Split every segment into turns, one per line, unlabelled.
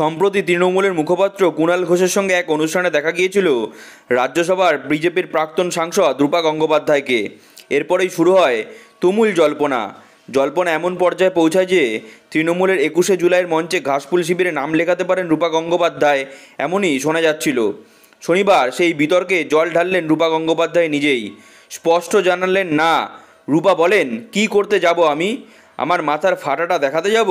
সম্প্রতি তৃণমূলের মুখপাত্র কুণাল ঘোষের সঙ্গে এক অনুষ্ঠানে দেখা গিয়েছিল রাজ্যসভার বিজেপির প্রাক্তন সাংসদ রূপা গঙ্গোপাধ্যায়কে এরপরেই শুরু হয় তুমুল জল্পনা জল্পনা এমন পর্যায়ে পৌঁছায় যে তৃণমূলের একুশে জুলাইয়ের মঞ্চে ঘাসফুল শিবিরে নাম লেখাতে পারেন রূপা গঙ্গোপাধ্যায় এমনই শোনা যাচ্ছিল শনিবার সেই বিতর্কে জল ঢাললেন রূপা গঙ্গোপাধ্যায় নিজেই স্পষ্ট জানালেন না রূপা বলেন কি করতে যাব আমি আমার মাথার ফাটাটা দেখাতে যাব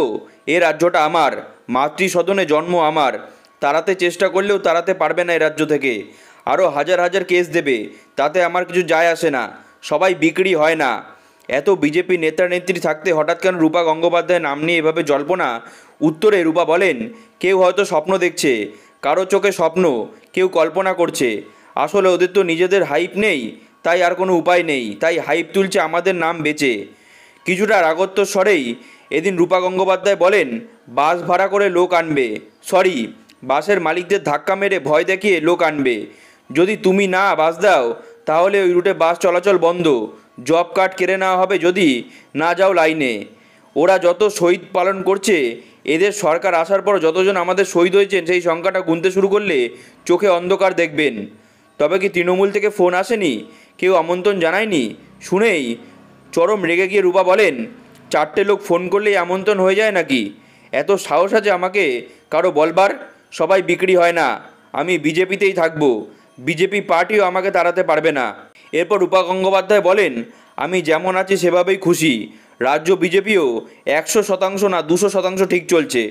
এ রাজ্যটা আমার মাতৃসদনে জন্ম আমার তাড়াতে চেষ্টা করলেও তাড়াতে পারবে না এ রাজ্য থেকে আরও হাজার হাজার কেস দেবে তাতে আমার কিছু যায় আসে না সবাই বিক্রি হয় না এত বিজেপি নেতা নেত্রী থাকতে হঠাৎ কেন রূপা গঙ্গোপাধ্যায়ের নাম নিয়ে এভাবে জল্পনা উত্তরে রূপা বলেন কেউ হয়তো স্বপ্ন দেখছে কারো চোখে স্বপ্ন কেউ কল্পনা করছে আসলে ওদের তো নিজেদের হাইপ নেই তাই আর কোনো উপায় নেই তাই হাইপ তুলছে আমাদের নাম বেচে কিছুটা রাগত্ব স্বরেই এদিন রূপা গঙ্গোপাধ্যায় বলেন বাস ভাড়া করে লোক আনবে সরি বাসের মালিকদের ধাক্কা মেরে ভয় দেখিয়ে লোক আনবে যদি তুমি না বাস দাও তাহলে ওই রুটে বাস চলাচল বন্ধ জব কার্ড কেড়ে নেওয়া হবে যদি না যাও লাইনে ওরা যত শহীদ পালন করছে এদের সরকার আসার পর যতজন আমাদের শহীদ হয়েছেন সেই সংখ্যাটা গুনতে শুরু করলে চোখে অন্ধকার দেখবেন তবে কি তৃণমূল থেকে ফোন আসেনি কেউ আমন্ত্রণ জানায়নি শুনেই চরম রেগে গিয়ে রূপা বলেন চারটে লোক ফোন করলে আমন্ত্রণ হয়ে যায় নাকি এত সাহস আছে আমাকে কারো বলবার সবাই বিক্রি হয় না আমি বিজেপিতেই থাকব বিজেপি পার্টিও আমাকে তাড়াতে পারবে না এরপর রূপা গঙ্গোপাধ্যায় বলেন আমি যেমন আছি সেভাবেই খুশি রাজ্য বিজেপিও একশো শতাংশ না দুশো শতাংশ ঠিক চলছে